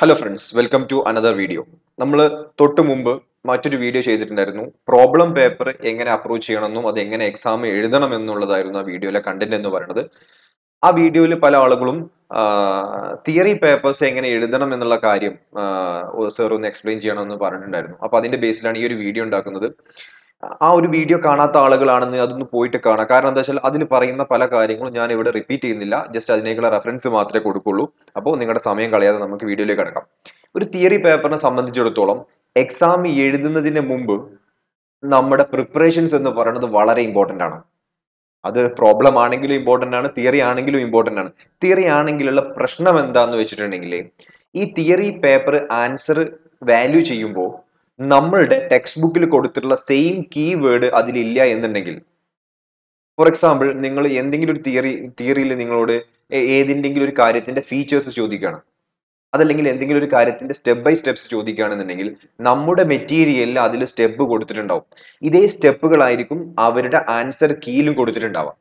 hello friends welcome to another video നമ്മൾ തൊട്ട് മുമ്പ് മറ്റൊരു വീഡിയോ ചെയ്തിട്ടുണ്ടായിരുന്നു പ്രോബ്ലം പേപ്പർ എങ്ങനെ അപ്രോച്ച് ചെയ്യണമെന്നും അത് എങ്ങനെ എക്സാം എഴുതണം എന്നുള്ളതായിരുന്നു ആ വീഡിയോയിലെ കണ്ടന്റ് എന്ന് പറയുന്നത് ആ വീഡിയോയിൽ പല ആളുകളും തിയറി പേപ്പേഴ്സ് എങ്ങനെ എഴുതണം എന്നുള്ള കാര്യം സർ ഒന്ന് എക്സ്പ്ലെയിൻ ചെയ്യണമെന്ന് പറഞ്ഞിട്ടുണ്ടായിരുന്നു അപ്പോൾ അതിന്റെ ബേസിലാണ് ഈ ഒരു വീഡിയോ ഉണ്ടാക്കുന്നത് ആ ഒരു വീഡിയോ കാണാത്ത ആളുകളാണെന്ന് അതൊന്ന് പോയിട്ട് കാണാം കാരണം എന്താ വെച്ചാൽ അതിൽ പറയുന്ന പല കാര്യങ്ങളും ഞാൻ ഇവിടെ റിപ്പീറ്റ് ചെയ്യുന്നില്ല ജസ്റ്റ് അതിനേക്കുള്ള റെഫറൻസ് മാത്രമേ കൊടുക്കുള്ളൂ അപ്പോൾ നിങ്ങളുടെ സമയം കളയാതെ നമുക്ക് വീഡിയോയിലേക്ക് കിടക്കാം ഒരു തിയറി പേപ്പറിനെ സംബന്ധിച്ചിടത്തോളം എക്സാം എഴുതുന്നതിന് മുമ്പ് നമ്മുടെ പ്രിപ്പറേഷൻസ് എന്ന് പറയുന്നത് വളരെ ഇമ്പോർട്ടൻ്റ് ആണ് അത് പ്രോബ്ലം ആണെങ്കിലും ഇമ്പോർട്ടൻ്റ് ആണ് തിയറി ആണെങ്കിലും ഇമ്പോർട്ടൻ്റ് ആണ് തിയറി ആണെങ്കിലുള്ള പ്രശ്നം എന്താന്ന് വെച്ചിട്ടുണ്ടെങ്കിൽ ഈ തിയറി പേപ്പർ ആൻസർ വാല്യൂ ചെയ്യുമ്പോൾ നമ്മളുടെ ടെക്സ്റ്റ് ബുക്കിൽ കൊടുത്തിട്ടുള്ള സെയിം വേർഡ് അതിലില്ല എന്നുണ്ടെങ്കിൽ ഫോർ എക്സാമ്പിൾ നിങ്ങൾ എന്തെങ്കിലും ഒരു തിയറി തിയറിയിൽ നിങ്ങളോട് ഏതിൻ്റെങ്കിലും ഒരു കാര്യത്തിന്റെ ഫീച്ചേഴ്സ് ചോദിക്കുകയാണ് അതല്ലെങ്കിൽ എന്തെങ്കിലും ഒരു കാര്യത്തിന്റെ സ്റ്റെപ്പ് ബൈ സ്റ്റെപ്സ് ചോദിക്കുകയാണെന്നുണ്ടെങ്കിൽ നമ്മുടെ മെറ്റീരിയലിൽ അതിൽ സ്റ്റെപ്പ് കൊടുത്തിട്ടുണ്ടാവും ഇതേ സ്റ്റെപ്പുകളായിരിക്കും അവരുടെ ആൻസർ കീയിലും കൊടുത്തിട്ടുണ്ടാവുക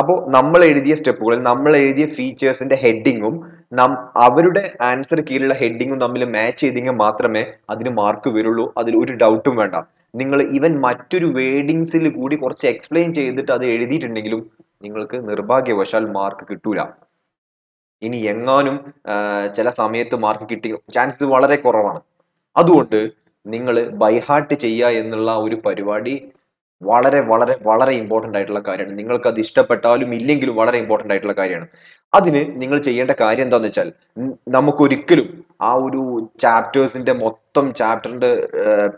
അപ്പോൾ നമ്മൾ എഴുതിയ സ്റ്റെപ്പുകൾ നമ്മൾ എഴുതിയ ഫീച്ചേഴ്സിന്റെ ഹെഡിങ്ങും നാം അവരുടെ ആൻസർ കീഴിലുള്ള ഹെഡിങ്ങും തമ്മിൽ മാച്ച് ചെയ്തെങ്കിൽ മാത്രമേ അതിന് മാർക്ക് വരുള്ളൂ അതിൽ ഒരു ഡൗട്ടും വേണ്ട നിങ്ങൾ ഇവൻ മറ്റൊരു വേഡിങ്സിൽ കൂടി കുറച്ച് എക്സ്പ്ലെയിൻ ചെയ്തിട്ട് അത് എഴുതിയിട്ടുണ്ടെങ്കിലും നിങ്ങൾക്ക് നിർഭാഗ്യവശാൽ മാർക്ക് കിട്ടൂല ഇനി എങ്ങാനും ചില സമയത്ത് മാർക്ക് കിട്ടി ചാൻസസ് വളരെ കുറവാണ് അതുകൊണ്ട് നിങ്ങൾ ബൈഹാർട്ട് ചെയ്യുക എന്നുള്ള ഒരു പരിപാടി വളരെ വളരെ വളരെ ഇമ്പോർട്ടൻ്റ് ആയിട്ടുള്ള കാര്യമാണ് നിങ്ങൾക്ക് അത് ഇഷ്ടപ്പെട്ടാലും ഇല്ലെങ്കിലും വളരെ ഇമ്പോർട്ടൻ്റ് ആയിട്ടുള്ള കാര്യമാണ് അതിന് നിങ്ങൾ ചെയ്യേണ്ട കാര്യം എന്താണെന്ന് വെച്ചാൽ നമുക്കൊരിക്കലും ആ ഒരു ചാപ്റ്റേഴ്സിന്റെ മൊത്തം ചാപ്റ്ററിന്റെ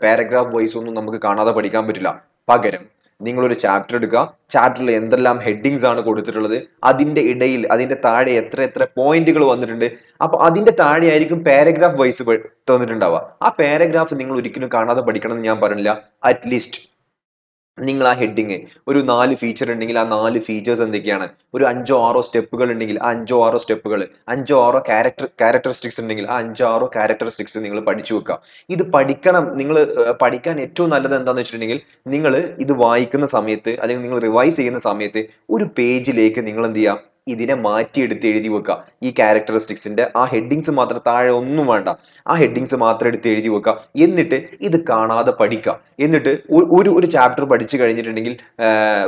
പാരഗ്രാഫ് വൈസ് ഒന്നും നമുക്ക് കാണാതെ പഠിക്കാൻ പറ്റില്ല പകരം നിങ്ങളൊരു ചാപ്റ്റർ എടുക്കുക ചാപ്റ്ററിൽ എന്തെല്ലാം ഹെഡിങ്സ് ആണ് കൊടുത്തിട്ടുള്ളത് അതിന്റെ ഇടയിൽ അതിന്റെ താഴെ എത്ര എത്ര പോയിന്റുകൾ വന്നിട്ടുണ്ട് അപ്പൊ അതിന്റെ താഴെ ആയിരിക്കും പാരഗ്രാഫ് വൈസ് തന്നിട്ടുണ്ടാവുക ആ പാരഗ്രാഫ് നിങ്ങൾ ഒരിക്കലും കാണാതെ പഠിക്കണം എന്ന് ഞാൻ പറഞ്ഞില്ല അറ്റ്ലീസ്റ്റ് നിങ്ങൾ ആ ഹെഡിങ് ഒരു നാല് ഫീച്ചർ ഉണ്ടെങ്കിൽ ആ നാല് ഫീച്ചേഴ്സ് എന്തൊക്കെയാണ് ഒരു അഞ്ചോ ആറോ സ്റ്റെപ്പുകൾ ഉണ്ടെങ്കിൽ ആ അഞ്ചോ ആറോ സ്റ്റെപ്പുകൾ അഞ്ചോ ആറോ ക്യാരക്ടർ ക്യാരക്ടറിസ്റ്റിക്സ് ഉണ്ടെങ്കിൽ ആ അഞ്ചോ ആറോ ക്യാരക്ടറിസ്റ്റിക്സ് നിങ്ങൾ പഠിച്ചു വെക്കുക ഇത് പഠിക്കണം നിങ്ങൾ പഠിക്കാൻ ഏറ്റവും നല്ലത് എന്താണെന്ന് വെച്ചിട്ടുണ്ടെങ്കിൽ നിങ്ങൾ ഇത് വായിക്കുന്ന സമയത്ത് അല്ലെങ്കിൽ നിങ്ങൾ റിവൈസ് ചെയ്യുന്ന സമയത്ത് ഒരു പേജിലേക്ക് നിങ്ങൾ എന്ത് ചെയ്യുക ഇതിനെ മാറ്റിയെടുത്ത് എഴുതി വെക്കുക ഈ ക്യാരക്ടറിസ്റ്റിക്സിന്റെ ആ ഹെഡിങ്സ് മാത്രം താഴെ ഒന്നും വേണ്ട ആ ഹെഡിങ്സ് മാത്രം എടുത്ത് എഴുതി വെക്കുക എന്നിട്ട് ഇത് കാണാതെ പഠിക്കുക എന്നിട്ട് ഒരു ഒരു ചാപ്റ്റർ പഠിച്ചു കഴിഞ്ഞിട്ടുണ്ടെങ്കിൽ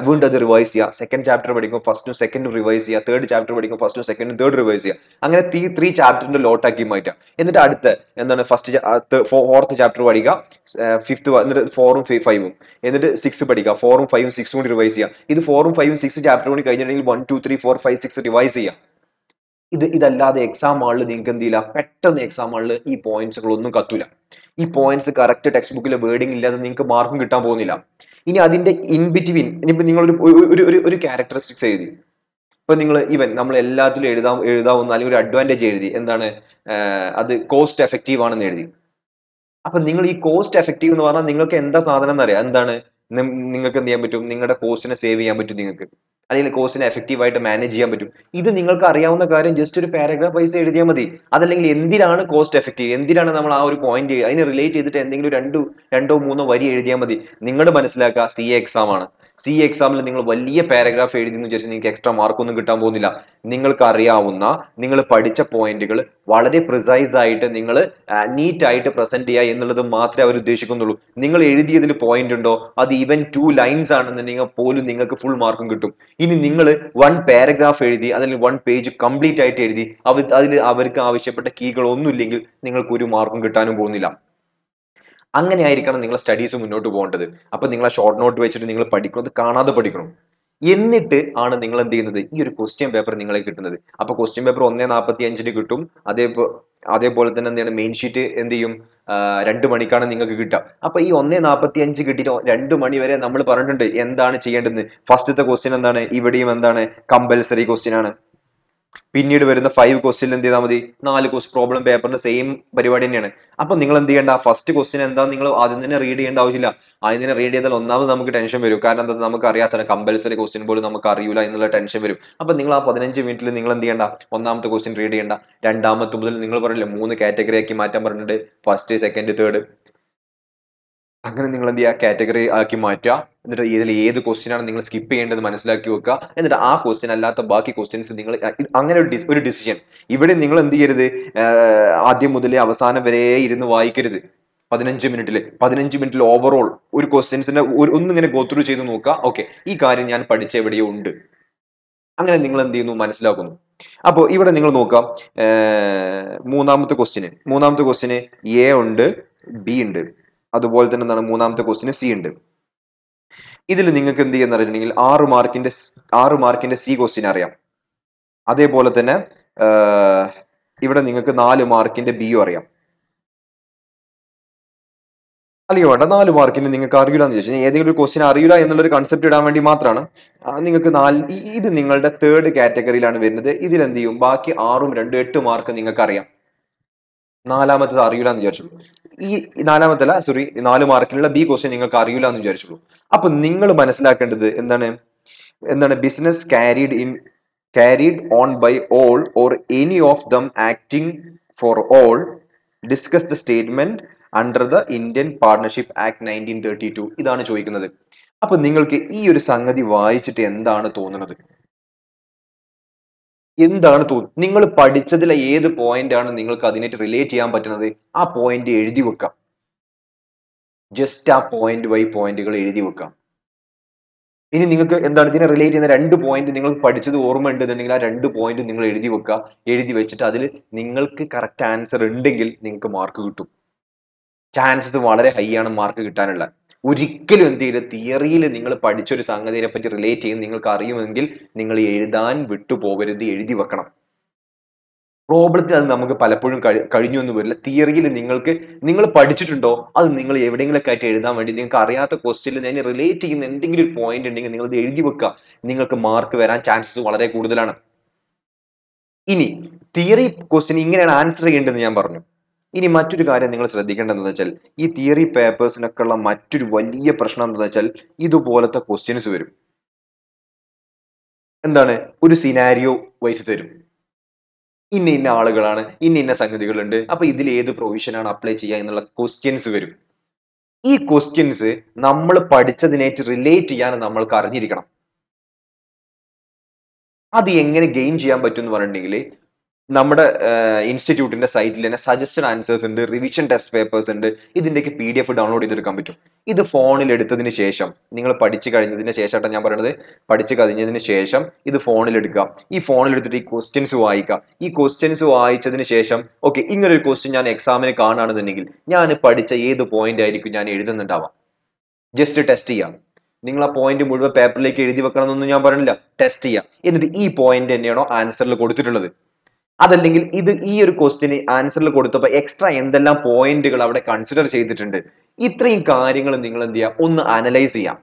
വീണ്ടും അത് റിവൈസ് ചെയ്യുക സെക്കൻഡ് ചാപ്റ്റർ പഠിക്കുമ്പോൾ ഫസ്റ്റും സെക്കൻഡും റിവൈസ് ചെയ്യുക തേർഡ് ചാപ്റ്റർ പഠിക്കുമ്പോൾ ഫസ്റ്റും സെക്കൻഡും തേർഡ് റിവൈസ് ചെയ്യുക അങ്ങനെ തീ ത്രീ ചാപ്റ്ററിന്റെ ലോട്ടാക്കി മാറ്റുക എന്നിട്ട് അടുത്ത എന്താണ് ഫസ്റ്റ് ഫോർത്ത് ചാപ്റ്റർ പഠിക്കുക ഫിഫ്ത്ത് എന്നിട്ട് ഫോറും ഫൈവും എന്നിട്ട് സിക്സ് പഠിക്കുക ഫോറും ഫൈവും സിക്സും കൂടി റിവൈസ് ചെയ്യുക ഇത് ഫോറും ഫൈവും സിക്സ് ചാപ്റ്റർ കൂടി കഴിഞ്ഞിട്ടുണ്ടെങ്കിൽ one two three four five six revise ചെയ്യാം ഇത് ഇതല്ലാതെ എക്സാം ആളില് നിങ്ങൾക്ക് എന്ത് ചെയ്യില്ല പെട്ടെന്ന് എക്സാം ആളില് ഈ ഒന്നും കത്തൂല ഈ പോയിന്റ്സ് കറക്റ്റ് ടെക്സ്റ്റ് ബുക്കിലെ വേർഡിംഗ് ഇല്ലാതെ നിങ്ങൾക്ക് മാർക്കും കിട്ടാൻ പോകുന്നില്ല ഇനി അതിന്റെ ഇൻ ബിറ്റ്വീൻ ഇനിയിപ്പോൾ നിങ്ങളൊരു ഒരു ഒരു ഒരു ക്യാരക്ടറിസ്റ്റിക്സ് എഴുതി ഇപ്പൊ നിങ്ങൾ ഇവൻ നമ്മൾ എല്ലാത്തിലും എഴുതാ എഴുതാവുന്ന അല്ലെങ്കിൽ ഒരു അഡ്വാൻറ്റേജ് എഴുതി എന്താണ് അത് കോസ്റ്റ് എഫക്റ്റീവ് ആണെന്ന് എഴുതി അപ്പൊ നിങ്ങൾ ഈ കോസ്റ്റ് എഫക്റ്റീവ് എന്ന് പറഞ്ഞാൽ നിങ്ങൾക്ക് എന്താ സാധനം എന്നറിയാം എന്താണ് നിങ്ങൾക്ക് എന്ത് ചെയ്യാൻ പറ്റും നിങ്ങളുടെ കോസ്റ്റിനെ സേവ് ചെയ്യാൻ പറ്റും നിങ്ങൾക്ക് അല്ലെങ്കിൽ കോഴ്സിനെ എഫക്റ്റീവായിട്ട് മാനേജ് ചെയ്യാൻ പറ്റും ഇത് നിങ്ങൾക്ക് അറിയാവുന്ന കാര്യം ജസ്റ്റ് ഒരു പാരഗ്രാഫ് വൈസ് എഴുതിയാൽ മതി അതല്ലെങ്കിൽ എന്തിനാണ് കോസ്റ്റ് എഫക്റ്റീവ് എന്തിനാണ് നമ്മൾ ആ ഒരു പോയിന്റ് അതിനെ റിലേറ്റ് ചെയ്തിട്ട് എന്തെങ്കിലും രണ്ടു രണ്ടോ മൂന്നോ വരി എഴുതിയാൽ മതി നിങ്ങൾ മനസ്സിലാക്കുക സി എ എക്സാം ആണ് സി എക്സാമിൽ നിങ്ങൾ വലിയ പാരഗ്രാഫ് എഴുതി എന്ന് വിചാരിച്ച് നിങ്ങൾക്ക് എക്സ്ട്രാ ഒന്നും കിട്ടാൻ പോകുന്നില്ല നിങ്ങൾക്ക് അറിയാവുന്ന നിങ്ങൾ പഠിച്ച പോയിന്റുകൾ വളരെ പ്രിസൈസ് ആയിട്ട് നിങ്ങൾ നീറ്റായിട്ട് പ്രസന്റ് ചെയ്യുക എന്നുള്ളത് മാത്രമേ അവർ ഉദ്ദേശിക്കുന്നുള്ളൂ നിങ്ങൾ എഴുതിയതിൽ പോയിന്റ് ഉണ്ടോ അത് ഈവൻ ടു ലൈൻസ് ആണെന്നുണ്ടെങ്കിൽ പോലും നിങ്ങൾക്ക് ഫുൾ മാർക്കും കിട്ടും ഇനി നിങ്ങൾ വൺ പാരഗ്രാഫ് എഴുതി അതിൽ വൺ പേജ് കംപ്ലീറ്റ് ആയിട്ട് എഴുതി അവർ അതിൽ അവർക്ക് ആവശ്യപ്പെട്ട കീകൾ ഒന്നുമില്ലെങ്കിൽ നിങ്ങൾക്ക് ഒരു മാർക്കും കിട്ടാനും പോകുന്നില്ല അങ്ങനെ ആയിരിക്കണം നിങ്ങളെ സ്റ്റഡീസ് മുന്നോട്ട് പോകേണ്ടത് അപ്പം നിങ്ങൾ ഷോർട്ട് നോട്ട് വെച്ചിട്ട് നിങ്ങൾ പഠിക്കണം കാണാതെ പഠിക്കണം എന്നിട്ട് ആണ് നിങ്ങൾ എന്ത് ചെയ്യുന്നത് ഈ ഒരു ക്വസ്റ്റ്യൻ പേപ്പർ നിങ്ങളെ കിട്ടുന്നത് അപ്പൊ ക്വസ്റ്റ്യൻ പേപ്പർ ഒന്നേ നാൽപ്പത്തി അഞ്ചിന് കിട്ടും അതേ അതേപോലെ തന്നെ എന്താണ് മെയിൻ ഷീറ്റ് എന്ത് ചെയ്യും രണ്ട് മണിക്കാണ് നിങ്ങൾക്ക് കിട്ടുക അപ്പൊ ഈ ഒന്നേ നാൽപ്പത്തി അഞ്ച് കിട്ടിയിട്ട് രണ്ട് മണി വരെ നമ്മൾ പറഞ്ഞിട്ടുണ്ട് എന്താണ് ചെയ്യേണ്ടത് ഫസ്റ്റത്തെ ക്വസ്റ്റ്യൻ എന്താണ് ഇവിടെയും എന്താണ് കമ്പൽസറി ക്വസ്റ്റ്യൻ ആണ് പിന്നീട് വരുന്ന ഫൈവ് ക്വസ്റ്റ്യൻ എന്ത് ചെയ്താൽ മതി നാല് ക്വസ്റ്റ് പ്രോബ്ലം പേപ്പറിന്റെ സെയിം പരിപാടി തന്നെയാണ് അപ്പൊ നിങ്ങൾ എന്ത് ചെയ്യേണ്ട ഫസ്റ്റ് ക്വസ്റ്റ്യൻ എന്താ നിങ്ങൾ ആദ്യം തന്നെ റീഡ് ചെയ്യേണ്ട ആവശ്യമില്ല ആദ്യം തന്നെ റീഡ് ചെയ്താൽ ഒന്നാമത് നമുക്ക് ടെൻഷൻ വരും കാരണം എന്താ നമുക്ക് അറിയാത്ത കമ്പൽസറി ക്വസ്റ്റ്യൻ പോലും നമുക്ക് അറിയില്ല എന്നുള്ള ടെൻഷൻ വരും അപ്പൊ നിങ്ങൾ ആ പതിനഞ്ച് മിനിറ്റിൽ നിങ്ങൾ എന്ത് ചെയ്യേണ്ട ഒന്നാമത്തെ ക്വസ്റ്റ്യൻ റീഡ് ചെയ്യേണ്ട രണ്ടാമത്തെ മുതൽ നിങ്ങൾ പറഞ്ഞില്ലേ മൂന്ന് കാറ്റഗറി ആക്കി മാറ്റാൻ പറഞ്ഞിട്ടുണ്ട് ഫസ്റ്റ് സെക്കൻഡ് തേർഡ് അങ്ങനെ നിങ്ങൾ എന്ത് ചെയ്യുക കാറ്റഗറി ആക്കി മാറ്റുക എന്നിട്ട് ഇതിൽ ഏത് ക്വസ്റ്റ്യൻ ആണ് നിങ്ങൾ സ്കിപ്പ് ചെയ്യേണ്ടത് മനസ്സിലാക്കി വെക്കുക എന്നിട്ട് ആ ക്വസ്റ്റ്യൻ അല്ലാത്ത ബാക്കി ക്വസ്റ്റ്യൻസ് നിങ്ങൾ അങ്ങനെ ഒരു ഒരു ഡിസിഷൻ ഇവിടെ നിങ്ങൾ എന്ത് ചെയ്യരുത് ആദ്യം മുതൽ അവസാനം വരെ ഇരുന്ന് വായിക്കരുത് പതിനഞ്ച് മിനിറ്റിൽ പതിനഞ്ച് മിനിറ്റിൽ ഓവറോൾ ഒരു ക്വസ്റ്റ്യൻസിന്റെ ഒരു ഒന്നിങ്ങനെ ഗോത്രൂ ചെയ്ത് നോക്കുക ഓക്കെ ഈ കാര്യം ഞാൻ പഠിച്ച എവിടെയോ ഉണ്ട് അങ്ങനെ നിങ്ങൾ എന്ത് ചെയ്യുന്നു മനസ്സിലാക്കുന്നു അപ്പോൾ ഇവിടെ നിങ്ങൾ നോക്കാം മൂന്നാമത്തെ ക്വസ്റ്റ്യന് മൂന്നാമത്തെ ക്വസ്റ്റ്യന് എ ഉണ്ട് ബി ഉണ്ട് അതുപോലെ തന്നെ എന്താണ് മൂന്നാമത്തെ ക്വസ്റ്റിന് സി ഉണ്ട് ഇതിൽ നിങ്ങൾക്ക് എന്ത് ചെയ്യാന്ന് അറിഞ്ഞിട്ടുണ്ടെങ്കിൽ ആറ് മാർക്കിന്റെ ആറ് മാർക്കിന്റെ സി ക്വസ്റ്റിൻ അറിയാം അതേപോലെ തന്നെ ഇവിടെ നിങ്ങൾക്ക് നാല് മാർക്കിന്റെ ബിയും അറിയാം അല്ലയോ വേണ്ട നാല് മാർക്കിന് നിങ്ങൾക്ക് അറിയില്ല എന്ന് ചോദിച്ചാൽ ഏതെങ്കിലും ഒരു ക്വസ്റ്റിൻ അറിയില്ല എന്നുള്ളൊരു കൺസെപ്റ്റ് ഇടാൻ വേണ്ടി മാത്രമാണ് നിങ്ങൾക്ക് നാല് ഇത് നിങ്ങളുടെ തേർഡ് കാറ്റഗറിയിലാണ് വരുന്നത് ഇതിൽ എന്ത് ചെയ്യും ബാക്കി ആറും രണ്ടും എട്ട് മാർക്ക് നിങ്ങൾക്ക് അറിയാം നാലാമത്തത് അറിയില്ല എന്ന് വിചാരിച്ചുള്ളൂ ഈ നാലാമത്തല്ല സോറി നാല് മാർക്കിനുള്ള ബി ക്വസ്റ്റ്യൻ നിങ്ങൾക്ക് അറിയില്ല എന്ന് വിചാരിച്ചുള്ളൂ അപ്പൊ നിങ്ങൾ മനസ്സിലാക്കേണ്ടത് എന്താണ് എന്താണ് business carried in carried on by all or any of them acting for all discuss the statement under the Indian partnership act nineteen thirty two ഇതാണ് ചോദിക്കുന്നത് അപ്പൊ നിങ്ങൾക്ക് ഈ ഒരു സംഗതി വായിച്ചിട്ട് എന്താണ് തോന്നുന്നത് എന്താണ് തോന്നുന്നത് നിങ്ങൾ പഠിച്ചതിലെ ഏത് പോയിന്റ് ആണ് നിങ്ങൾക്ക് അതിനായിട്ട് റിലേറ്റ് ചെയ്യാൻ പറ്റുന്നത് ആ പോയിന്റ് എഴുതി വെക്കാം ജസ്റ്റ് ആ പോയിന്റ് ബൈ പോയിന്റുകൾ എഴുതി വെക്കാം ഇനി നിങ്ങൾക്ക് എന്താണ് ഇതിനെ റിലേറ്റ് ചെയ്യുന്ന രണ്ട് പോയിന്റ് നിങ്ങൾ പഠിച്ചത് ഓർമ്മ ഉണ്ടെന്നുണ്ടെങ്കിൽ ആ രണ്ട് പോയിന്റ് നിങ്ങൾ എഴുതി വെക്കുക എഴുതി വെച്ചിട്ട് അതിൽ നിങ്ങൾക്ക് കറക്റ്റ് ആൻസർ ഉണ്ടെങ്കിൽ നിങ്ങൾക്ക് മാർക്ക് കിട്ടും ചാൻസസ് വളരെ ഹൈ ആണ് മാർക്ക് കിട്ടാനുള്ള ഒരിക്കലും എന്ത് ചെയ്യില്ല തിയറിയിൽ നിങ്ങൾ പഠിച്ചൊരു സംഗതിയെ പറ്റി റിലേറ്റ് ചെയ്യുന്ന നിങ്ങൾക്ക് അറിയുമെങ്കിൽ നിങ്ങൾ എഴുതാൻ വിട്ടുപോകരുത് എഴുതി വെക്കണം പ്രോബ്ലത്തിൽ അത് നമുക്ക് പലപ്പോഴും കഴി കഴിഞ്ഞു എന്ന് വരില്ല തിയറിയിൽ നിങ്ങൾക്ക് നിങ്ങൾ പഠിച്ചിട്ടുണ്ടോ അത് നിങ്ങൾ എവിടെയെങ്കിലൊക്കെ ആയിട്ട് എഴുതാൻ വേണ്ടി നിങ്ങൾക്ക് അറിയാത്ത ക്വസ്റ്റ്യനിൽ ഞാൻ റിലേറ്റ് ചെയ്യുന്ന എന്തെങ്കിലും ഒരു പോയിന്റ് ഉണ്ടെങ്കിൽ നിങ്ങൾ അത് എഴുതി വെക്കുക നിങ്ങൾക്ക് മാർക്ക് വരാൻ ചാൻസസ് വളരെ കൂടുതലാണ് ഇനി തിയറി ക്വസ്റ്റ്യൻ ഇങ്ങനെയാണ് ആൻസർ ചെയ്യേണ്ടതെന്ന് ഞാൻ പറഞ്ഞു ഇനി മറ്റൊരു കാര്യം നിങ്ങൾ ശ്രദ്ധിക്കേണ്ടതെന്ന് വെച്ചാൽ ഈ തിയറി ഉള്ള മറ്റൊരു വലിയ പ്രശ്നം എന്താണെന്ന് വെച്ചാൽ ഇതുപോലത്തെ ക്വസ്റ്റ്യൻസ് വരും എന്താണ് ഒരു സിനാരിയോ വൈസ് തരും ഇന്ന ഇന്ന ആളുകളാണ് ഇന്ന ഇന്ന സംഗതികളുണ്ട് അപ്പൊ ഇതിൽ ഏത് പ്രൊവിഷനാണ് അപ്ലൈ ചെയ്യുക എന്നുള്ള ക്വസ്റ്റ്യൻസ് വരും ഈ ക്വസ്റ്റ്യൻസ് നമ്മൾ പഠിച്ചതിനായിട്ട് റിലേറ്റ് ചെയ്യാൻ നമ്മൾക്ക് അറിഞ്ഞിരിക്കണം അത് എങ്ങനെ ഗെയിൻ ചെയ്യാൻ പറ്റും എന്ന് പറഞ്ഞിട്ടുണ്ടെങ്കിൽ നമ്മുടെ ഇൻസ്റ്റിറ്റ്യൂട്ടിന്റെ സൈറ്റിൽ തന്നെ സജസ്റ്റഡ് ആൻസേഴ്സ് ഉണ്ട് റിവിഷൻ ടെസ്റ്റ് പേപ്പേഴ്സ് ഉണ്ട് ഇതിൻ്റെയൊക്കെ പി ഡി എഫ് ഡൗൺലോഡ് ചെയ്തെടുക്കാൻ പറ്റും ഇത് ഫോണിൽ എടുത്തതിന് ശേഷം നിങ്ങൾ പഠിച്ചു കഴിഞ്ഞതിന് ശേഷം ഞാൻ പറയുന്നത് പഠിച്ചു കഴിഞ്ഞതിന് ശേഷം ഇത് ഫോണിൽ എടുക്കുക ഈ ഫോണിൽ എടുത്തിട്ട് ഈ ക്വസ്റ്റ്യൻസ് വായിക്കുക ഈ ക്വസ്റ്റ്യൻസ് വായിച്ചതിന് ശേഷം ഓക്കെ ഇങ്ങനൊരു ക്വസ്റ്റ്യൻ ഞാൻ എക്സാമിന് കാണുകയാണെന്നുണ്ടെങ്കിൽ ഞാൻ പഠിച്ച ഏത് പോയിന്റ് ആയിരിക്കും ഞാൻ എഴുതുന്നുണ്ടാവാം ജസ്റ്റ് ടെസ്റ്റ് ചെയ്യാം നിങ്ങൾ ആ പോയിന്റ് മുഴുവൻ പേപ്പറിലേക്ക് എഴുതി വെക്കണമെന്നൊന്നും ഞാൻ പറഞ്ഞില്ല ടെസ്റ്റ് ചെയ്യാം എന്നിട്ട് ഈ പോയിന്റ് തന്നെയാണോ ആൻസറിൽ കൊടുത്തിട്ടുള്ളത് അതല്ലെങ്കിൽ ഇത് ഈ ഒരു ക്വസ്റ്റിന് ആൻസറിൽ കൊടുത്തപ്പോൾ എക്സ്ട്രാ എന്തെല്ലാം പോയിന്റുകൾ അവിടെ കൺസിഡർ ചെയ്തിട്ടുണ്ട് ഇത്രയും കാര്യങ്ങൾ നിങ്ങൾ എന്ത് ചെയ്യുക ഒന്ന് അനലൈസ് ചെയ്യാം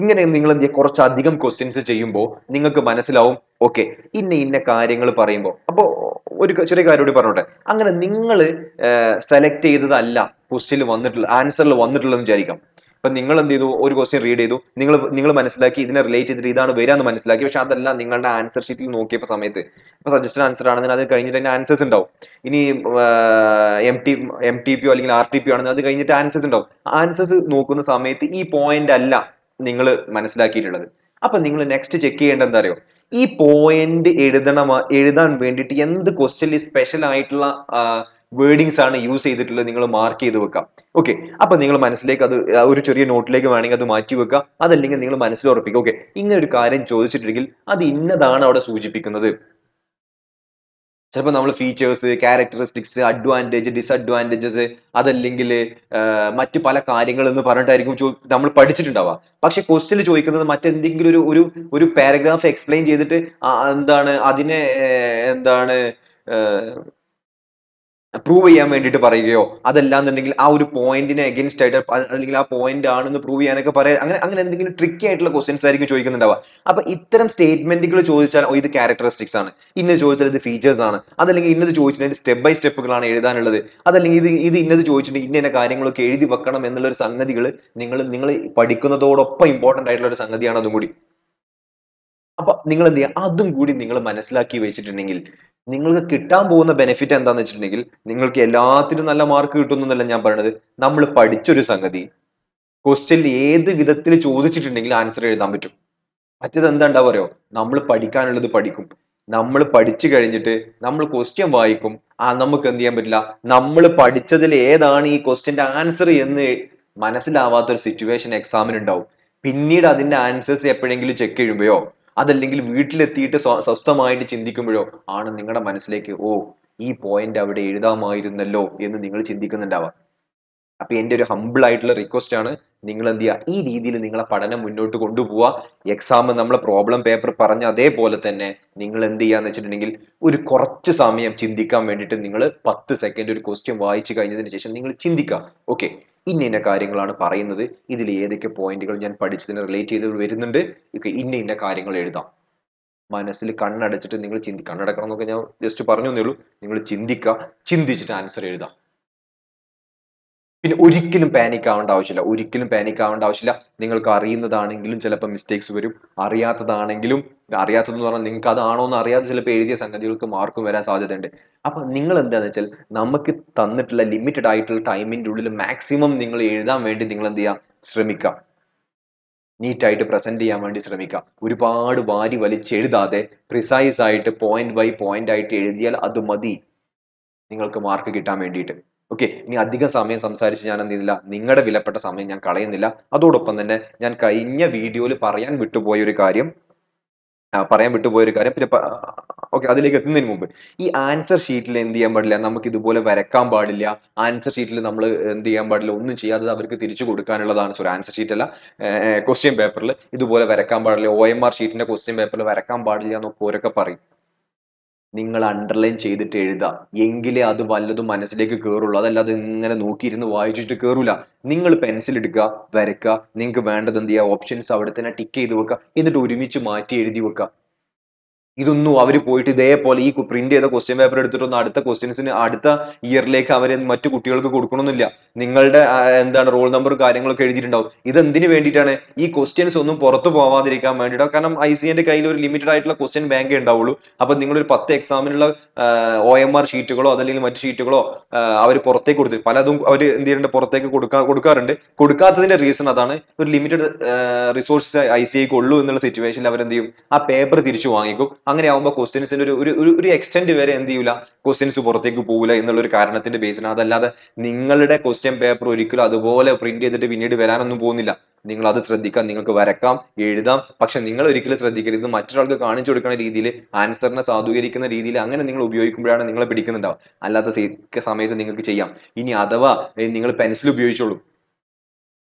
ഇങ്ങനെ നിങ്ങൾ എന്ത് ചെയ്യുക കുറച്ചധികം ക്വസ്റ്റ്യൻസ് ചെയ്യുമ്പോൾ നിങ്ങൾക്ക് മനസ്സിലാവും ഓക്കെ ഇന്ന ഇന്ന കാര്യങ്ങൾ പറയുമ്പോൾ അപ്പോൾ ഒരു ചെറിയ കാര്യം കൂടി പറഞ്ഞോട്ടെ അങ്ങനെ നിങ്ങൾ സെലക്ട് ചെയ്തതല്ല ക്വസ്റ്റ്യനിൽ വന്നിട്ടുള്ള ആൻസറിൽ വന്നിട്ടുള്ളതെന്ന് വിചാരിക്കാം അപ്പൊ നിങ്ങൾ എന്ത് ചെയ്തു ഒരു ക്വസ്റ്റ്യൻ റീഡ് ചെയ്തു നിങ്ങൾ നിങ്ങൾ മനസ്സിലാക്കി ഇതിനെ റിലേറ്റ് ചെയ്തിട്ട് ഇതാണ് എന്ന് മനസ്സിലാക്കി പക്ഷെ അതല്ല നിങ്ങളുടെ ആൻസർ ഷീറ്റിൽ നോക്കിയപ്പോൾ സമയത്ത് ഇപ്പൊ സജസ്റ്റഡ് ആൻസർ ആണെങ്കിൽ അത് കഴിഞ്ഞിട്ട് അതിന്റെ ആൻസേഴ്സ് ഉണ്ടാവും ഇനി M T M T P അല്ലെങ്കിൽ ആർ ടി പി ആണെങ്കിൽ അത് കഴിഞ്ഞിട്ട് ആൻസേഴ്സ് ഉണ്ടാവും ആൻസേഴ്സ് നോക്കുന്ന സമയത്ത് ഈ പോയിന്റ് അല്ല നിങ്ങൾ മനസ്സിലാക്കിയിട്ടുള്ളത് അപ്പൊ നിങ്ങൾ നെക്സ്റ്റ് ചെക്ക് ചെയ്യേണ്ടത് എന്താ അറിയോ ഈ പോയിന്റ് എഴുതണ എഴുതാൻ വേണ്ടിയിട്ട് എന്ത് ക്വസ്റ്റ്യൻ സ്പെഷ്യൽ ആയിട്ടുള്ള വേർഡിങ്സ് ആണ് യൂസ് ചെയ്തിട്ടുള്ളത് നിങ്ങൾ മാർക്ക് ചെയ്ത് വെക്കാം ഓക്കെ അപ്പൊ നിങ്ങൾ മനസ്സിലേക്ക് അത് ഒരു ചെറിയ നോട്ടിലേക്ക് വേണമെങ്കിൽ അത് മാറ്റി വെക്കാം അതല്ലെങ്കിൽ നിങ്ങൾ മനസ്സിൽ ഉറപ്പിക്കുക ഓക്കെ ഇങ്ങനെ ഒരു കാര്യം ചോദിച്ചിട്ടുണ്ടെങ്കിൽ അത് ഇന്നതാണ് അവിടെ സൂചിപ്പിക്കുന്നത് ചിലപ്പോൾ നമ്മൾ ഫീച്ചേഴ്സ് ക്യാരക്ടറിസ്റ്റിക്സ് അഡ്വാൻറ്റേജ് ഡിസഡ്വാൻറ്റേജസ് അതല്ലെങ്കിൽ മറ്റ് പല കാര്യങ്ങൾ എന്ന് പറഞ്ഞിട്ടായിരിക്കും നമ്മൾ പഠിച്ചിട്ടുണ്ടാവുക പക്ഷെ ക്വസ്റ്റിൽ ചോദിക്കുന്നത് മറ്റെന്തെങ്കിലും ഒരു ഒരു ഒരു പാരഗ്രാഫ് എക്സ്പ്ലെയിൻ ചെയ്തിട്ട് എന്താണ് അതിനെ എന്താണ് പ്രൂവ് ചെയ്യാൻ വേണ്ടിയിട്ട് പറയുകയോ അതല്ലാന്നുണ്ടെങ്കിൽ ആ ഒരു പോയിന്റിനെ അഗേൻസ്റ്റ് ആയിട്ട് അല്ലെങ്കിൽ ആ പോയിന്റ് ആണെന്ന് പ്രൂവ് ചെയ്യാനൊക്കെ പറയാൻ അങ്ങനെ അങ്ങനെ എന്തെങ്കിലും ട്രിക്കി ആയിട്ടുള്ള ക്വസ്റ്റ്യൻസ് ആയിരിക്കും ചോദിക്കുന്നുണ്ടാവുക അപ്പൊ ഇത്തരം സ്റ്റേറ്റ്മെന്റുകൾ ചോദിച്ചാൽ ഇത് ക്യാരക്ടറിസ്റ്റിക്സ് ആണ് ഇന്ന് ചോദിച്ചാൽ ഇത് ഫീച്ചേഴ്സ് ആണ് അതല്ലെങ്കിൽ ഇന്നത് ചോദിച്ചിട്ടുണ്ടെങ്കിൽ സ്റ്റെപ്പ് ബൈ സ്റ്റെപ്പുകളാണ് എഴുതാനുള്ളത് അതല്ലെങ്കിൽ ഇത് ഇത് ഇന്നത് ചോദിച്ചിട്ടുണ്ടെങ്കിൽ ഇന്ന കാര്യങ്ങളൊക്കെ എഴുതി വെക്കണം എന്നുള്ള ഒരു സംഗതികൾ നിങ്ങൾ നിങ്ങൾ പഠിക്കുന്നതോടൊപ്പം ഇമ്പോർട്ടന്റ് ആയിട്ടുള്ള ഒരു സംഗതിയാണ് അതും കൂടി അപ്പൊ നിങ്ങൾ എന്ത് ചെയ്യുക അതും കൂടി നിങ്ങൾ മനസ്സിലാക്കി വെച്ചിട്ടുണ്ടെങ്കിൽ നിങ്ങൾക്ക് കിട്ടാൻ പോകുന്ന ബെനിഫിറ്റ് എന്താന്ന് വെച്ചിട്ടുണ്ടെങ്കിൽ നിങ്ങൾക്ക് എല്ലാത്തിനും നല്ല മാർക്ക് കിട്ടുന്നല്ല ഞാൻ പറയണത് നമ്മൾ പഠിച്ചൊരു സംഗതി ക്വസ്റ്റ്യൻ ഏത് വിധത്തിൽ ചോദിച്ചിട്ടുണ്ടെങ്കിൽ ആൻസർ എഴുതാൻ പറ്റും മറ്റേത് എന്താ പറയോ അറിയോ നമ്മൾ പഠിക്കാനുള്ളത് പഠിക്കും നമ്മൾ പഠിച്ചു കഴിഞ്ഞിട്ട് നമ്മൾ ക്വസ്റ്റ്യൻ വായിക്കും ആ നമുക്ക് എന്ത് ചെയ്യാൻ പറ്റില്ല നമ്മൾ പഠിച്ചതിൽ ഏതാണ് ഈ ക്വസ്റ്റ്യന്റെ ആൻസർ എന്ന് മനസ്സിലാവാത്ത ഒരു സിറ്റുവേഷൻ എക്സാമിന് ഉണ്ടാവും പിന്നീട് അതിന്റെ ആൻസേഴ്സ് എപ്പോഴെങ്കിലും ചെക്ക് ചെയ്യുമ്പോഴോ അതല്ലെങ്കിൽ വീട്ടിലെത്തിയിട്ട് സ്വസ്ഥമായിട്ട് ചിന്തിക്കുമ്പോഴോ ആണ് നിങ്ങളുടെ മനസ്സിലേക്ക് ഓ ഈ പോയിന്റ് അവിടെ എഴുതാമായിരുന്നല്ലോ എന്ന് നിങ്ങൾ ചിന്തിക്കുന്നുണ്ടാവാം അപ്പൊ എൻ്റെ ഒരു ഹമ്പിൾ ആയിട്ടുള്ള റിക്വസ്റ്റ് ആണ് നിങ്ങൾ എന്ത് ചെയ്യുക ഈ രീതിയിൽ നിങ്ങളെ പഠനം മുന്നോട്ട് കൊണ്ടുപോവുക എക്സാം നമ്മൾ പ്രോബ്ലം പേപ്പർ പറഞ്ഞ അതേപോലെ തന്നെ നിങ്ങൾ എന്ത് ചെയ്യാന്ന് എന്ന് വെച്ചിട്ടുണ്ടെങ്കിൽ ഒരു കുറച്ച് സമയം ചിന്തിക്കാൻ വേണ്ടിയിട്ട് നിങ്ങൾ പത്ത് സെക്കൻഡ് ഒരു ക്വസ്റ്റ്യൻ വായിച്ചു കഴിഞ്ഞതിന് ശേഷം നിങ്ങൾ ചിന്തിക്കുക ഓക്കെ ഇന്ന ഇന്ന കാര്യങ്ങളാണ് പറയുന്നത് ഇതിൽ ഏതൊക്കെ പോയിന്റുകൾ ഞാൻ പഠിച്ചതിന് റിലേറ്റ് ചെയ്ത് വരുന്നുണ്ട് ഓക്കെ ഇന്ന ഇന്ന കാര്യങ്ങൾ എഴുതാം മനസ്സിൽ കണ്ണടച്ചിട്ട് നിങ്ങൾ ചിന്തി കണ്ണടക്കണം എന്നൊക്കെ ഞാൻ ജസ്റ്റ് പറഞ്ഞു തന്നേ ഉള്ളൂ നിങ്ങൾ ചിന്തിക്കുക ചിന്തിച്ചിട്ട് ആൻസർ എഴുതാം പിന്നെ ഒരിക്കലും പാനിക് ആവേണ്ട ആവശ്യമില്ല ഒരിക്കലും പാനിക് ആവേണ്ട ആവശ്യമില്ല നിങ്ങൾക്ക് അറിയുന്നതാണെങ്കിലും ചിലപ്പോൾ മിസ്റ്റേക്സ് വരും അറിയാത്തതാണെങ്കിലും അറിയാത്തതെന്ന് പറഞ്ഞാൽ നിങ്ങൾക്ക് അതാണോ എന്ന് അറിയാതെ ചിലപ്പോൾ എഴുതിയ സംഗതികൾക്ക് മാർക്കും വരാൻ സാധ്യതയുണ്ട് അപ്പോൾ നിങ്ങൾ എന്താണെന്ന് വെച്ചാൽ നമുക്ക് തന്നിട്ടുള്ള ലിമിറ്റഡ് ആയിട്ടുള്ള ടൈമിൻ്റെ ഉള്ളിൽ മാക്സിമം നിങ്ങൾ എഴുതാൻ വേണ്ടി നിങ്ങൾ എന്ത് ചെയ്യാം ശ്രമിക്കാം നീറ്റായിട്ട് പ്രസൻറ്റ് ചെയ്യാൻ വേണ്ടി ശ്രമിക്കുക ഒരുപാട് വാരി വലിച്ചെഴുതാതെ പ്രിസൈസ് ആയിട്ട് പോയിന്റ് ബൈ പോയിന്റ് ആയിട്ട് എഴുതിയാൽ അത് മതി നിങ്ങൾക്ക് മാർക്ക് കിട്ടാൻ വേണ്ടിയിട്ട് ഓക്കെ ഇനി അധികം സമയം സംസാരിച്ച് ഞാൻ എന്ത് ചെയ്തില്ല നിങ്ങളുടെ വിലപ്പെട്ട സമയം ഞാൻ കളയുന്നില്ല അതോടൊപ്പം തന്നെ ഞാൻ കഴിഞ്ഞ വീഡിയോയിൽ പറയാൻ വിട്ടുപോയ ഒരു കാര്യം പറയാൻ വിട്ടുപോയ ഒരു കാര്യം പിന്നെ ഓക്കെ അതിലേക്ക് എത്തുന്നതിന് മുമ്പ് ഈ ആൻസർ ഷീറ്റിൽ എന്ത് ചെയ്യാൻ പാടില്ല നമുക്ക് ഇതുപോലെ വരക്കാൻ പാടില്ല ആൻസർ ഷീറ്റിൽ നമ്മൾ എന്ത് ചെയ്യാൻ പാടില്ല ഒന്നും ചെയ്യാതെ അവർക്ക് തിരിച്ചു കൊടുക്കാനുള്ളതാണ് സോറി ആൻസർ ഷീറ്റ് അല്ല ക്വസ്റ്റ്യൻ പേപ്പറിൽ ഇതുപോലെ വരക്കാൻ പാടില്ല ഒ എം ആർ ഷീറ്റിന്റെ ക്വസ്റ്റ്യൻ പേപ്പറിൽ വരക്കാൻ പാടില്ല എന്നൊക്കെ ഓരൊക്കെ പറയും നിങ്ങൾ അണ്ടർലൈൻ ചെയ്തിട്ട് എഴുതുക എങ്കിലേ അത് വല്ലതും മനസ്സിലേക്ക് കയറുള്ളൂ അത് ഇങ്ങനെ നോക്കിയിരുന്ന് വായിച്ചിട്ട് കയറൂല നിങ്ങൾ പെൻസിൽ എടുക്കുക വരക്കുക നിങ്ങൾക്ക് വേണ്ടത് എന്ത് ചെയ്യുക ഓപ്ഷൻസ് അവിടെ തന്നെ ടിക്ക് ചെയ്ത് വെക്കുക എന്നിട്ട് ഒരുമിച്ച് മാറ്റി എഴുതി വെക്കുക ഇതൊന്നും അവർ പോയിട്ട് ഇതേപോലെ ഈ പ്രിന്റ് ചെയ്ത ക്വസ്റ്റ്യൻ പേപ്പർ എടുത്തിട്ടൊന്നും അടുത്ത ക്വസ്റ്റ്യൻസിന് അടുത്ത ഇയറിലേക്ക് അവർ മറ്റു കുട്ടികൾക്ക് കൊടുക്കണമെന്നില്ല നിങ്ങളുടെ എന്താണ് റോൾ നമ്പർ കാര്യങ്ങളൊക്കെ എഴുതിയിട്ടുണ്ടാവും ഇത് എന്തിനു വേണ്ടിയിട്ടാണ് ഈ ക്വസ്റ്റ്യൻസ് ഒന്നും പുറത്തു പോവാതിരിക്കാൻ വേണ്ടിയിട്ട് കാരണം ഐ സി എന്റെ കയ്യിൽ ഒരു ലിമിറ്റഡ് ആയിട്ടുള്ള ക്വസ്റ്റ്യൻ ബാങ്കേ ഉണ്ടാവുള്ളൂ നിങ്ങൾ നിങ്ങളൊരു പത്ത് എക്സാമിനുള്ള ഒ എം ആർ ഷീറ്റുകളോ അതല്ലെങ്കിൽ മറ്റു ഷീറ്റുകളോ അവർ പുറത്തേക്ക് കൊടുത്തു പലതും അവർ എന്ത് ചെയ്യുന്നുണ്ട് പുറത്തേക്ക് കൊടുക്കാ കൊടുക്കാറുണ്ട് കൊടുക്കാത്തതിന്റെ റീസൺ അതാണ് ഒരു ലിമിറ്റഡ് റിസോഴ്സസ് ഐ സി ഐക്ക് ഉള്ളൂ എന്നുള്ള സിറ്റുവേഷനിൽ അവരെന്ത് ചെയ്യും ആ പേപ്പർ തിരിച്ചു വാങ്ങിക്കും അങ്ങനെ ആവുമ്പോൾ ക്വസ്റ്റ്യൻസിന്റെ ഒരു ഒരു ഒരു എക്സ്റ്റെൻഡ് വരെ എന്ത് ചെയ്യൂല ക്വസ്റ്റ്യൻസ് പുറത്തേക്ക് പോകില്ല ഒരു കാരണത്തിന്റെ ബേസിന് അതല്ലാതെ നിങ്ങളുടെ ക്വസ്റ്റ്യൻ പേപ്പർ ഒരിക്കലും അതുപോലെ പ്രിന്റ് ചെയ്തിട്ട് പിന്നീട് വരാനൊന്നും പോകുന്നില്ല നിങ്ങൾ അത് ശ്രദ്ധിക്കാം നിങ്ങൾക്ക് വരക്കാം എഴുതാം പക്ഷെ നിങ്ങൾ ഒരിക്കലും ശ്രദ്ധിക്കരുത് മറ്റൊരാൾക്ക് കാണിച്ചു കൊടുക്കുന്ന രീതിയിൽ ആൻസറിനെ സാധൂകരിക്കുന്ന രീതിയിൽ അങ്ങനെ നിങ്ങൾ ഉപയോഗിക്കുമ്പോഴാണ് നിങ്ങളെ പിടിക്കുന്നുണ്ടാവുക അല്ലാത്ത സമയത്ത് നിങ്ങൾക്ക് ചെയ്യാം ഇനി അഥവാ നിങ്ങൾ പെൻസിൽ ഉപയോഗിച്ചോളൂ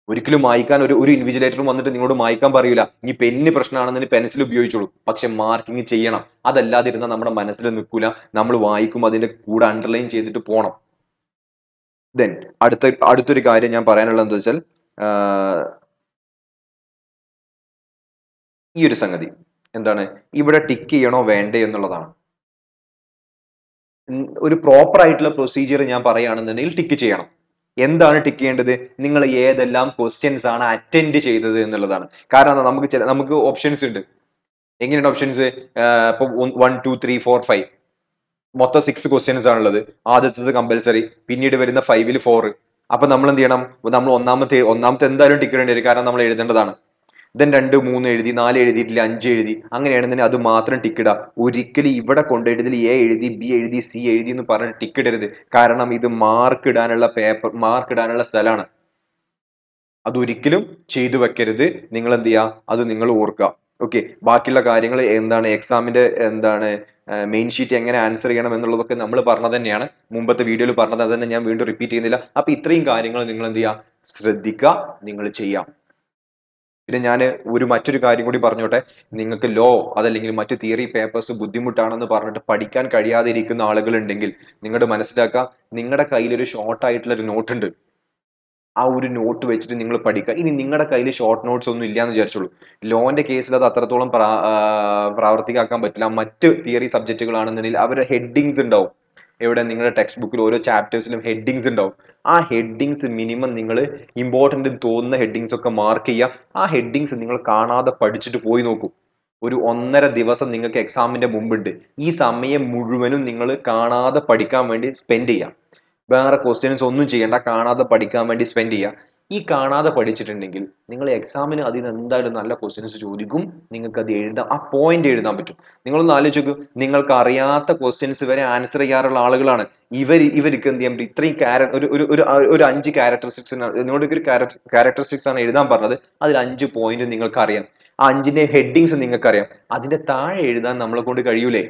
ഒരിക്കലും മായ്ക്കാൻ ഒരു ഒരു ഇൻവിജിലേറ്ററും വന്നിട്ട് നിങ്ങളോട് മായ്ക്കാൻ പറയില്ല ഇനി പെന്ന് പ്രശ്നമാണെന്ന് പെൻസിൽ ഉപയോഗിച്ചോളൂ പക്ഷെ മാർക്കിംഗ് ചെയ്യണം അതല്ലാതിരുന്നാൽ നമ്മുടെ മനസ്സിൽ നിൽക്കില്ല നമ്മൾ വായിക്കുമ്പോൾ അതിന്റെ കൂടെ അണ്ടർലൈൻ ചെയ്തിട്ട് പോകണം ദെൻ അടുത്ത അടുത്തൊരു കാര്യം ഞാൻ പറയാനുള്ളത് എന്താ വെച്ചാൽ ഈ ഒരു സംഗതി എന്താണ് ഇവിടെ ടിക്ക് ചെയ്യണോ വേണ്ടേ എന്നുള്ളതാണ് ഒരു പ്രോപ്പർ ആയിട്ടുള്ള പ്രൊസീജിയർ ഞാൻ പറയുകയാണെന്നുണ്ടെങ്കിൽ ടിക്ക് ചെയ്യണം എന്താണ് ടിക്ക് ചെയ്യേണ്ടത് നിങ്ങൾ ഏതെല്ലാം ക്വസ്റ്റ്യൻസ് ആണ് അറ്റൻഡ് ചെയ്തത് എന്നുള്ളതാണ് കാരണം നമുക്ക് ചില നമുക്ക് ഓപ്ഷൻസ് ഉണ്ട് എങ്ങനെയാണ് ഓപ്ഷൻസ് ഇപ്പൊ one two three four five മൊത്തം സിക്സ് ക്വസ്റ്റ്യൻസ് ആണുള്ളത് ആദ്യത്തത് കമ്പൽസറി പിന്നീട് വരുന്ന ഫൈവിൽ ഫോർ അപ്പൊ നമ്മൾ എന്ത് ചെയ്യണം നമ്മൾ ഒന്നാമത്തെ ഒന്നാമത്തെ എന്തായാലും ടിക്ക് ഇടേണ്ടി വരും കാരണം നമ്മൾ എഴുതേണ്ടതാണ് ദെൻ രണ്ട് മൂന്ന് എഴുതി നാല് എഴുതിയിട്ടില്ല അഞ്ച് എഴുതി അങ്ങനെയാണെന്നുണ്ടെങ്കിൽ അത് മാത്രം ടിക്ക് ഒരിക്കലും ഇവിടെ കൊണ്ടെഴുതി എ എഴുതി ബി എഴുതി സി എഴുതി എന്ന് പറഞ്ഞ് ടിക്ക് ഇടരുത് കാരണം ഇത് മാർക്ക് ഇടാനുള്ള പേപ്പർ മാർക്ക് ഇടാനുള്ള സ്ഥലമാണ് അതൊരിക്കലും ചെയ്തു വെക്കരുത് നിങ്ങൾ എന്ത് ചെയ്യുക അത് നിങ്ങൾ ഓർക്കുക ഓക്കെ ബാക്കിയുള്ള കാര്യങ്ങൾ എന്താണ് എക്സാമിന്റെ എന്താണ് മെയിൻ ഷീറ്റ് എങ്ങനെ ആൻസർ ചെയ്യണം എന്നുള്ളതൊക്കെ നമ്മൾ പറഞ്ഞത് തന്നെയാണ് മുമ്പത്തെ വീഡിയോയിൽ പറഞ്ഞത് തന്നെ ഞാൻ വീണ്ടും റിപ്പീറ്റ് ചെയ്യുന്നില്ല അപ്പോൾ ഇത്രയും കാര്യങ്ങൾ നിങ്ങൾ എന്ത് ചെയ്യുക ശ്രദ്ധിക്കുക നിങ്ങൾ ചെയ്യാം പിന്നെ ഞാൻ ഒരു മറ്റൊരു കാര്യം കൂടി പറഞ്ഞോട്ടെ നിങ്ങൾക്ക് ലോ അതല്ലെങ്കിൽ മറ്റു തിയറി പേപ്പേഴ്സ് ബുദ്ധിമുട്ടാണെന്ന് പറഞ്ഞിട്ട് പഠിക്കാൻ കഴിയാതെ ഇരിക്കുന്ന ഉണ്ടെങ്കിൽ നിങ്ങളുടെ മനസ്സിലാക്കാം നിങ്ങളുടെ കയ്യിലൊരു ഷോർട്ട് ആയിട്ടുള്ള ഒരു നോട്ട് ഉണ്ട് ആ ഒരു നോട്ട് വെച്ചിട്ട് നിങ്ങൾ പഠിക്കുക ഇനി നിങ്ങളുടെ കയ്യിൽ ഷോർട്ട് നോട്ട്സ് ഒന്നും ഇല്ല എന്ന് വിചാരിച്ചോളൂ ലോന്റെ കേസിൽ അത് അത്രത്തോളം പ്രാവർത്തികമാക്കാൻ പറ്റില്ല മറ്റ് തിയറി സബ്ജക്റ്റുകളാണെന്നുണ്ടെങ്കിൽ അവരുടെ ഹെഡിങ്സ് ഉണ്ടാവും ഇവിടെ നിങ്ങളുടെ ടെക്സ്റ്റ് ബുക്കിൽ ഓരോ ചാപ്റ്റേഴ്സിലും ഹെഡിങ്സ് ഉണ്ടാവും ആ ഹെഡിങ്സ് മിനിമം നിങ്ങൾ ഇമ്പോർട്ടൻ്റ് തോന്നുന്ന ഹെഡിങ്സ് ഒക്കെ മാർക്ക് ചെയ്യുക ആ ഹെഡിങ്സ് നിങ്ങൾ കാണാതെ പഠിച്ചിട്ട് പോയി നോക്കൂ ഒരു ഒന്നര ദിവസം നിങ്ങൾക്ക് എക്സാമിൻ്റെ മുമ്പുണ്ട് ഈ സമയം മുഴുവനും നിങ്ങൾ കാണാതെ പഠിക്കാൻ വേണ്ടി സ്പെൻഡ് ചെയ്യാം വേറെ ക്വസ്റ്റ്യൻസ് ഒന്നും ചെയ്യേണ്ട കാണാതെ പഠിക്കാൻ വേണ്ടി സ്പെൻഡ് ചെയ്യുക ഈ കാണാതെ പഠിച്ചിട്ടുണ്ടെങ്കിൽ നിങ്ങൾ എക്സാമിന് അതിൽ നിന്ന് എന്തായാലും നല്ല ക്വസ്റ്റ്യൻസ് ചോദിക്കും നിങ്ങൾക്ക് അത് എഴുതാം ആ പോയിന്റ് എഴുതാൻ പറ്റും നിങ്ങളൊന്ന് ആലോചിക്കും നിങ്ങൾക്ക് അറിയാത്ത ക്വസ്റ്റ്യൻസ് വരെ ആൻസർ ചെയ്യാറുള്ള ആളുകളാണ് ഇവർ ഇവർക്ക് എന്ത് ചെയ്യാൻ പറ്റും ഇത്രയും ക്യാര ഒരു ഒരു ഒരു ഒരു അഞ്ച് ക്യാരക്ടറിസ്റ്റിക്സ് നിങ്ങളുടെ ഒരു ക്യാരക്ടറിസ്റ്റിക്സ് ആണ് എഴുതാൻ പറഞ്ഞത് അതിൽ അഞ്ച് പോയിന്റ് നിങ്ങൾക്ക് അറിയാം ആ അഞ്ചിന്റെ ഹെഡിങ്സ് നിങ്ങൾക്കറിയാം അതിന്റെ താഴെ എഴുതാൻ നമ്മളെ കൊണ്ട് കഴിയൂലേ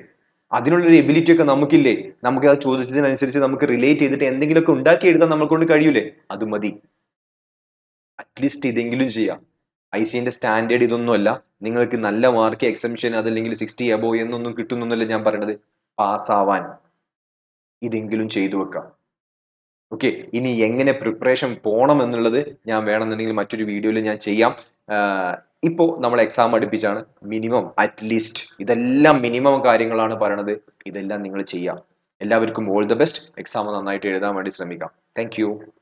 അതിനുള്ളൊരു എബിലിറ്റി ഒക്കെ നമുക്കില്ലേ നമുക്ക് ആ ചോദിച്ചതിനനുസരിച്ച് നമുക്ക് റിലേറ്റ് ചെയ്തിട്ട് എന്തെങ്കിലുമൊക്കെ ഉണ്ടാക്കി എഴുതാൻ നമ്മളെ കൊണ്ട് കഴിയൂലേ അത് മതി അറ്റ്ലീസ്റ്റ് ഇതെങ്കിലും ചെയ്യാം ഐ സിന്റെ സ്റ്റാൻഡേർഡ് ഇതൊന്നുമല്ല നിങ്ങൾക്ക് നല്ല മാർക്ക് എക്സംഷൻ അതല്ലെങ്കിൽ സിക്സ്റ്റി അബോ എന്നൊന്നും കിട്ടുന്നൊന്നുമല്ല ഞാൻ പറയണത് പാസ്സാവാൻ ഇതെങ്കിലും ചെയ്തു വെക്കാം ഓക്കെ ഇനി എങ്ങനെ പ്രിപ്പറേഷൻ പോകണം എന്നുള്ളത് ഞാൻ വേണമെന്നുണ്ടെങ്കിൽ മറ്റൊരു വീഡിയോയിൽ ഞാൻ ചെയ്യാം ഇപ്പോൾ നമ്മൾ എക്സാം അടുപ്പിച്ചാണ് മിനിമം അറ്റ്ലീസ്റ്റ് ഇതെല്ലാം മിനിമം കാര്യങ്ങളാണ് പറയണത് ഇതെല്ലാം നിങ്ങൾ ചെയ്യാം എല്ലാവർക്കും ഓൾ ദ ബെസ്റ്റ് എക്സാം നന്നായിട്ട് എഴുതാൻ വേണ്ടി ശ്രമിക്കാം താങ്ക്